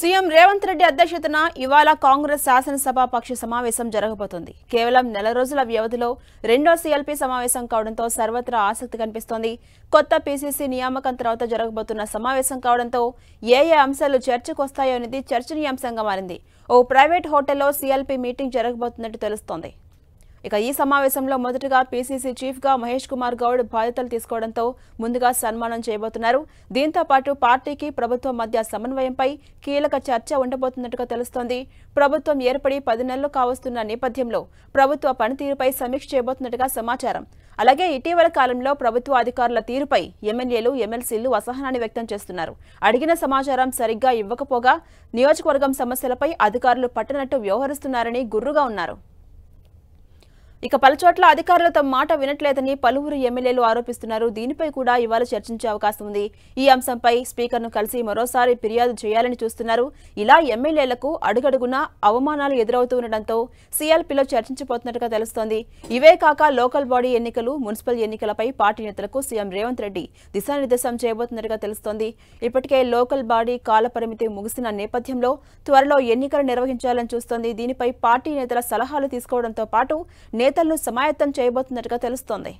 CM Revanth Reddy అధ్యక్షతన ఇవాళ కాంగ్రెస్ శాసనసభ పక్ష సమావేశం జరగబోతోంది కేవలం నెల రోజుల వ్యవధిలో రెండో సీఎల్పీ సమావేశం కావడంతో సర్వత్రా ఆసక్తి కనిపిస్తోంది కొత్త పీసీసీ నియామకం తర్వాత జరగబోతున్న సమావేశం కావడంతో ఏ ఏ అంశాలు వస్తాయో అనేది చర్చనీయాంశంగా మారింది ఓ ప్రైవేట్ హోటల్లో సీఎల్పీ మీటింగ్ జరగబోతున్నట్టు తెలుస్తోంది ఇక ఈ సమావేశంలో మొదటగా పీసీసీ చీఫ్గా మహేష్ కుమార్ గౌడ్ బాధ్యతలు తీసుకోవడంతో ముందుగా సన్మానం చేయబోతున్నారు దీంతో పాటు పార్టీకి ప్రభుత్వం మధ్య సమన్వయంపై కీలక చర్చ ఉండబోతున్నట్టుగా తెలుస్తోంది ప్రభుత్వం ఏర్పడి పది నెలలు కావస్తున్న నేపథ్యంలో ప్రభుత్వ పనితీరుపై సమీక్ష చేయబోతున్నట్టుగా సమాచారం అలాగే ఇటీవల కాలంలో ప్రభుత్వ అధికారుల తీరుపై ఎమ్మెల్యేలు ఎమ్మెల్సీలు అసహనాన్ని వ్యక్తం చేస్తున్నారు అడిగిన సమాచారం సరిగ్గా ఇవ్వకపోగా నియోజకవర్గం సమస్యలపై అధికారులు పట్టనట్టు వ్యవహరిస్తున్నారని గుర్రుగా ఉన్నారు ఇక పలుచోట్ల అధికారులు తమ మాట వినట్లేదని పలువురు ఎమ్మెల్యేలు ఆరోపిస్తున్నారు దీనిపై కూడా ఇవాళ చర్చించే అవకాశం ఉంది ఈ అంశంపై స్పీకర్ను కలిసి మరోసారి ఫిర్యాదు చేయాలని చూస్తున్నారు ఇలా ఎమ్మెల్యేలకు అడుగడుగునా అవమానాలు ఎదురవుతూ ఉండడంతో సీఎల్పీలో చర్చించబోతున్నట్టుగా తెలుస్తోంది ఇవే కాక లోకల్ బాడీ ఎన్నికలు మున్సిపల్ ఎన్నికలపై పార్టీ నేతలకు సీఎం రేవంత్ రెడ్డి దిశానిర్దేశం చేయబోతున్నట్టుగా తెలుస్తోంది ఇప్పటికే లోకల్ బాడీ కాలపరిమితి ముగిసిన నేపథ్యంలో త్వరలో ఎన్నికలు నిర్వహించాలని చూస్తోంది దీనిపై పార్టీ నేతల సలహాలు తీసుకోవడంతో పాటు నేతలను సమాయత్తం చేయబోతున్నట్టుగా తెలుస్తోంది